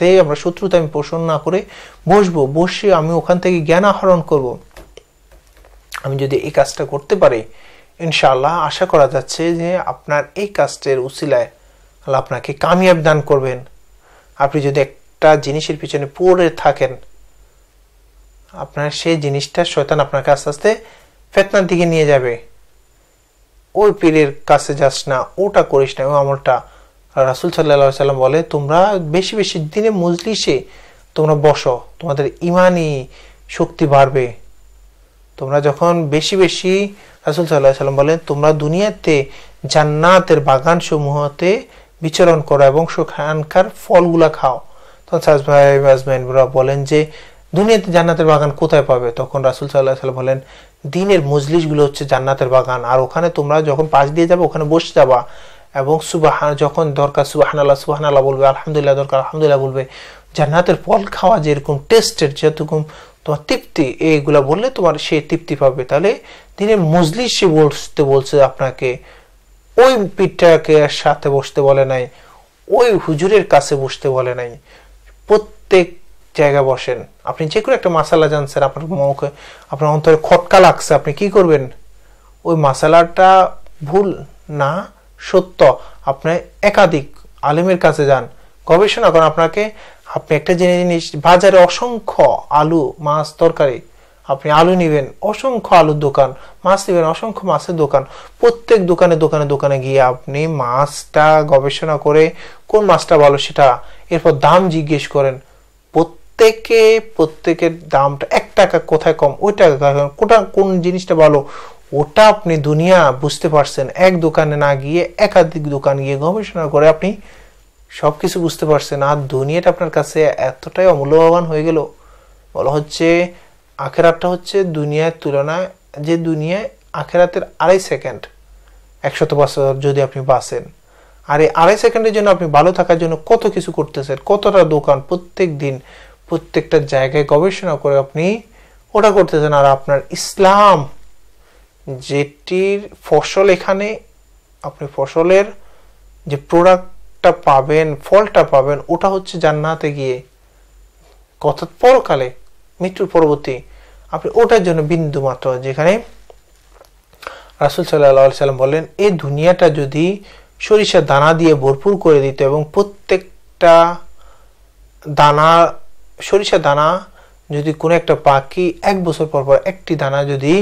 সাথে আমরা শত্রুতা আমি পোষণ না করে বসবো বসে আমি ওখান থেকে জ্ঞান আহরণ করব আমি যদি এই কাজটা করতে পারি ইনশাআল্লাহ আশা করা যাচ্ছে যে আপনার এই কাজটির উসিলায় আল্লাহ আপনাকে কামিয়াব দান করবেন আপনি যদি একটা জিনিসের পিছনে পড়ে থাকেন আপনার সেই জিনিসটা শয়তান আপনাকে আস্তে আস্তে ফেতনার দিকে নিয়ে যাবে ওই পীরের কাছে যাস না ওটা করিস না ও আমলটা রাসুল সাল্লা সাল্লাম বলে তোমরা বেশি বেশি দিনে মজলিসে তোমরা বসো তোমাদের ইমানই শক্তি বাড়বে তোমরা যখন বেশি বেশি রাসুল সাল্লাহ সাল্লাম বলেন তোমরা দুনিয়াতে জান্নাতের বাগান সমূহতে বিচরণ করো এবং সেখানকার ফলগুলা খাও তখন সাজ ভাই হাজব্যান্ডরা বলেন যে দুনিয়াতে জান্নাতের বাগান কোথায় পাবে তখন রাসুল সাল্লাহ সাল্লাম বলেন দিনের মজলিসগুলো হচ্ছে জান্নাতের বাগান আর ওখানে তোমরা যখন পাশ দিয়ে যাবে ওখানে বসে যাবা এবং সুবাহা যখন দরকার সুবাহান আল্লাহ সুবাহান আল্লাহ বলবে আলহামদুলিল্লাহ দরকার আলহামদুলিল্লাহ বলবে জান্নাতের ফল খাওয়া যেরকম টেস্টের যেরকম তোমার তৃপ্তি এইগুলা বললে তোমার সে তৃপ্তি পাবে তাহলে দিনের মজলিস সে বসতে বলছে আপনাকে ওই পিঠটাকে সাথে বসতে বলে নাই ওই হুজুরের কাছে বসতে বলে নাই প্রত্যেক জায়গা বসেন আপনি যে কোনো একটা মশালা জানছেন আপনার মুখে আপনার অন্তরে খটকা লাগছে আপনি কি করবেন ওই মশালাটা ভুল না সত্য আপনি একাধিক আলেমের কাছে যান গবেষণা করেন আপনাকে আপনি একটা জিনিস বাজারে অসংখ্য আলু মাছ তরকারি আপনি আলু নেবেন অসংখ্য আলুর দোকান মাছ নেবেন অসংখ্য মাছের দোকান প্রত্যেক দোকানে দোকানে দোকানে গিয়ে আপনি মাছটা গবেষণা করে কোন মাছটা ভালো সেটা এরপর দাম জিজ্ঞেস করেন প্রত্যেকে প্রত্যেকের দামটা এক টাকা কোথায় কম ওই টাকা কোটা কোন জিনিসটা ভালো ওটা আপনি দুনিয়া বুঝতে পারছেন এক দোকানে না গিয়ে একাধিক দোকান গিয়ে গবেষণা করে আপনি সব কিছু বুঝতে পারছেন আর দুনিয়াটা আপনার কাছে এতটাই অমূল্যবান হয়ে গেল বলা হচ্ছে আখেরাতটা হচ্ছে দুনিয়ার তুলনায় যে দুনিয়ায় আখেরাতের আড়াই সেকেন্ড একশত বছর যদি আপনি বাসেন আর এই আড়াই সেকেন্ডের জন্য আপনি ভালো থাকার জন্য কত কিছু করতেছেন কতটা দোকান প্রত্যেক দিন প্রত্যেকটা জায়গায় গবেষণা করে আপনি ওটা করতেছেন আর আপনার ইসলাম যেটির ফসল এখানে আপনি ফসলের যে প্রোডাক্টটা পাবেন ফলটা পাবেন ওটা হচ্ছে জান্নাতে গিয়ে কথা পরকালে মৃত্যুর পরবর্তী আপনি ওটার জন্য বিন্দু মাত্র যেখানে রাসুল সাল্লাহ সাল্লাম বললেন এই দুনিয়াটা যদি সরিষা দানা দিয়ে ভরপুর করে দিত এবং প্রত্যেকটা দানা সরিষা দানা যদি কোনো একটা পাখি এক বছর পর পর একটি দানা যদি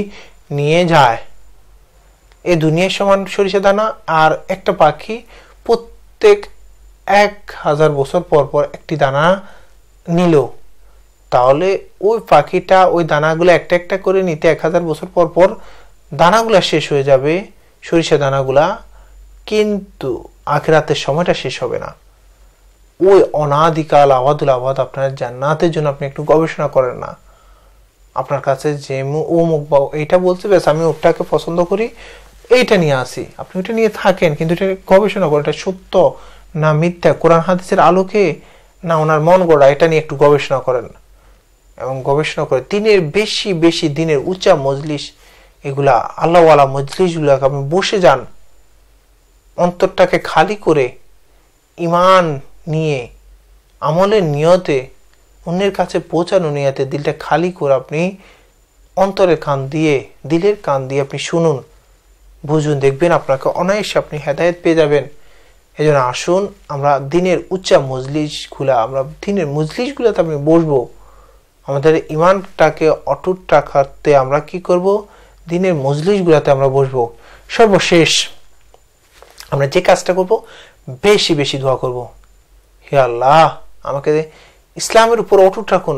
নিয়ে যায় এ দুনিয়ার সমান সরিষা দানা আর একটা পাখি প্রত্যেক এক হাজার বছর পর পর একটি দানা নিল তাহলে ওই পাখিটা ওই দানাগুলো একটা একটা করে নিতে এক হাজার বছর পর পর দানাগুলা শেষ হয়ে যাবে সরিষা দানাগুলা কিন্তু আখেরাতের সময়টা শেষ হবে না ওই অনাদিকাল আবাদুল আবাদ আপনার জান্নাতের জন্য আপনি একটু গবেষণা করেন না আপনার কাছে যে ও মুখ বা এইটা বলছে ব্যাস আমি ওটাকে পছন্দ করি এইটা নিয়ে আসি আপনি ওটা নিয়ে থাকেন কিন্তু এটা গবেষণা করেন এটা সত্য না মিথ্যা কোরআন হাদিসের আলোকে না ওনার মন গড়া এটা নিয়ে একটু গবেষণা করেন এবং গবেষণা করে দিনের বেশি বেশি দিনের উঁচা মজলিস এগুলা আল্লাহওয়ালা মজলিসগুলোকে আপনি বসে যান অন্তরটাকে খালি করে ইমান নিয়ে আমলের নিয়তে অন্যের কাছে পৌঁছানো এতে দিলটা খালি করে আপনি অন্তরের কান দিয়ে দিলের কান দিয়ে আপনি শুনুন বুঝুন দেখবেন আপনাকে অনায়াসে আপনি হেদায়ত পেয়ে যাবেন এই জন্য আসুন আমরা দিনের উচ্চা মজলিশগুলা আমরা দিনের মজলিশগুলোতে আপনি বসবো আমাদের ইমানটাকে অটুট রাখাতে আমরা কি করব দিনের মজলিশগুলোতে আমরা বসবো সর্বশেষ আমরা যে কাজটা করব বেশি বেশি দোয়া করব হে আল্লাহ আমাকে ইসলামের উপর অটুট রাখুন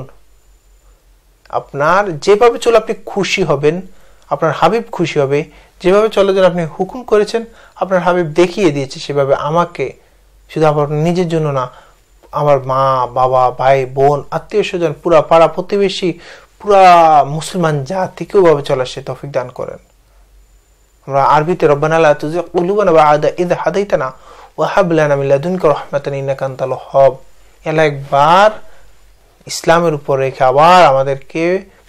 আপনার যেভাবে চলে আপনি খুশি হবেন আপনার হাবিব খুশি হবে যেভাবে চলে যেন আপনি হুকুম করেছেন আপনার হাবিব দেখিয়ে দিয়েছে সেভাবে আমাকে শুধু আপনার নিজের জন্য না আমার মা বাবা ভাই বোন আত্মীয় স্বজন পুরা পাড়া প্রতিবেশী পুরা মুসলমান জাতিকেও ভাবে চলার সে তফিক দান করেন আমরা আরবিতে রব্বানা আল্লাহ তুজ উলুবানা বা আদা ইদ হব এলা একবার ইসলামের উপর রেখে আবার আমাদেরকে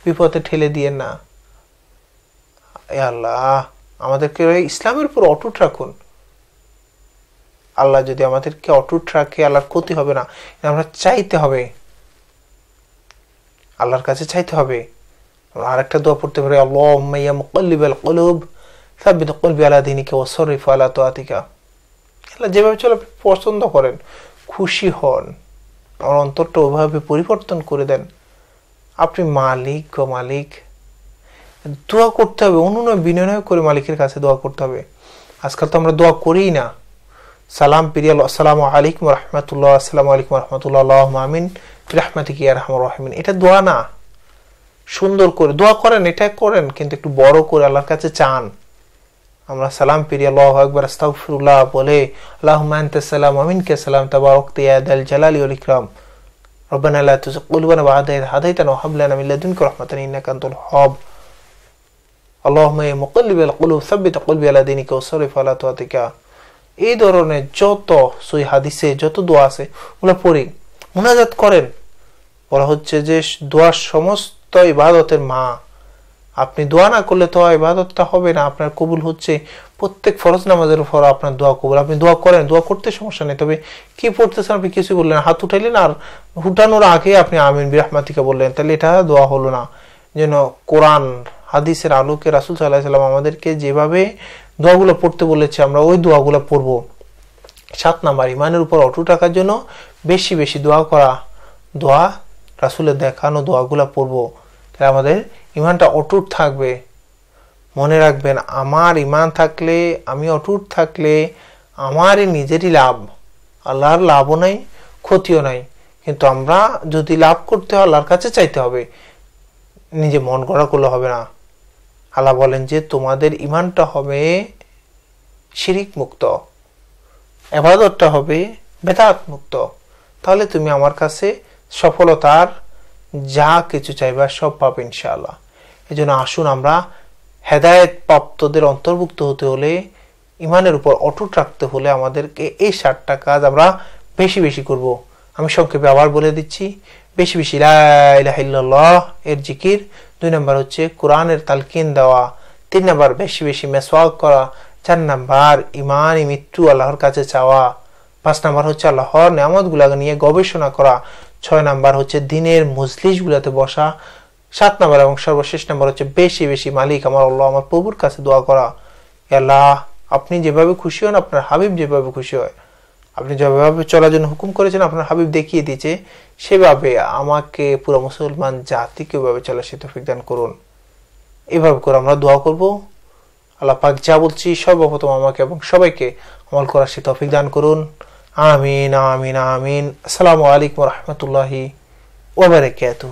বিপদে ঠেলে দিয়ে না আল্লাহ আমাদেরকে ইসলামের উপর অটুট রাখুন আল্লাহ যদি আমাদেরকে অটুট রাখে আল্লাহর ক্ষতি হবে না আমরা চাইতে হবে আল্লাহর কাছে চাইতে হবে আমরা আরেকটা দোয়া পড়তে পারে আল্লাহ মুকল্লিবাল কলুব সাবিত কলবি আল্লাহ যেভাবে চলে পছন্দ করেন খুশি হন আমার অন্তরটা ওভাবে পরিবর্তন করে দেন আপনি মালিক গো মালিক দোয়া করতে হবে অনুনয় বিনয় করে মালিকের কাছে দোয়া করতে হবে আজকাল তো আমরা দোয়া করিই না সালাম পিরিয়াল আসসালাম আলিকুম রহমতুল্লাহ আসসালাম আলিকুম রহমতুল্লাহ আমিন রহমাতি কি রহমান রহমিন এটা দোয়া না সুন্দর করে দোয়া করেন এটা করেন কিন্তু একটু বড় করে আল্লাহর কাছে চান আমরা সালাম ফিরি আল্লাহ আকবর আস্তাফরুল্লাহ বলে আল্লাহ সালাম আমিনকে সালাম তবারক তিয়াদ আল জালালি উল ইকরাম ربنا لا تزغ قلوبنا بعد إذ هديتنا وهب لنا من لدنك رحمة إنك أنت الوهاب اللهم يا مقلب القلوب ثبت قلبي على دينك وصرف على طاعتك এই ধরনের যত সই হাদিসে যত দোয়া আছে ওগুলো পড়ি মোনাজাত করেন বলা হচ্ছে যে দোয়ার সমস্ত ইবাদতের মা আপনি দোয়া না করলে তো ইবাদতটা হবে না আপনার কবুল হচ্ছে প্রত্যেক ফরজ নামাজের উপর আপনার দোয়া কবুল আপনি দোয়া করেন দোয়া করতে সমস্যা নেই তবে কি পড়তেছেন আপনি কিছু বললেন হাত উঠাইলেন আর হুটানোর আগে আপনি আমিন বিরাহমাতিকে বললেন তাহলে এটা দোয়া হলো না যেন কোরআন হাদিসের আলোকে রাসুল সাল্লাহ সাল্লাম আমাদেরকে যেভাবে দোয়াগুলো পড়তে বলেছে আমরা ওই দোয়াগুলো পড়ব সাত নাম্বার ইমানের উপর অটুট রাখার জন্য বেশি বেশি দোয়া করা দোয়া রাসুলের দেখানো দোয়াগুলো পড়বো তাহলে আমাদের ইমানটা অটুট থাকবে মনে রাখবেন আমার ইমান থাকলে আমি অটুট থাকলে আমারই নিজেরই লাভ আল্লাহর লাভও নাই ক্ষতিও নাই কিন্তু আমরা যদি লাভ করতে হয় আল্লাহর কাছে চাইতে হবে নিজে মন করা করলে হবে না আল্লাহ বলেন যে তোমাদের ইমানটা হবে শিরিক মুক্ত এবাদতটা হবে বেদাত মুক্ত তাহলে তুমি আমার কাছে সফলতার যা কিছু চাইবা সব পাবে ইনশাআল্লাহ এই জন্য আসুন আমরা হেদায়েত প্রাপ্তদের অন্তর্ভুক্ত হতে হলে ইমানের উপর অটুট রাখতে হলে আমাদেরকে এই সাতটা কাজ আমরা বেশি বেশি করব আমি সংক্ষেপে আবার বলে দিচ্ছি বেশি বেশি লাহ এর জিকির দুই নম্বর হচ্ছে কোরআনের তালকিন দেওয়া তিন নম্বর বেশি বেশি মেসওয়াক করা চার নাম্বার ইমানই মৃত্যু আল্লাহর কাছে চাওয়া পাঁচ নাম্বার হচ্ছে আল্লাহর নিয়ামতগুলাকে নিয়ে গবেষণা করা ছয় নাম্বার হচ্ছে দিনের মজলিশগুলোতে বসা সাত নাম্বার এবং সর্বশেষ নাম্বার হচ্ছে বেশি বেশি মালিক আমার আল্লাহ আমার প্রভুর কাছে দোয়া করা এলা আপনি যেভাবে খুশি হন আপনার হাবিব যেভাবে খুশি হয় আপনি যেভাবে চলার জন্য হুকুম করেছেন আপনার হাবিব দেখিয়ে দিয়েছে সেভাবে আমাকে পুরো মুসলমান জাতিকে ওভাবে চলার সে তফিক দান করুন এভাবে করে আমরা দোয়া করব আল্লাহ পাক যা বলছি সর্বপ্রথম আমাকে এবং সবাইকে আমল করার সে তফিক দান করুন آمين آمين آمين السلام عليكم ورحمة الله وبركاته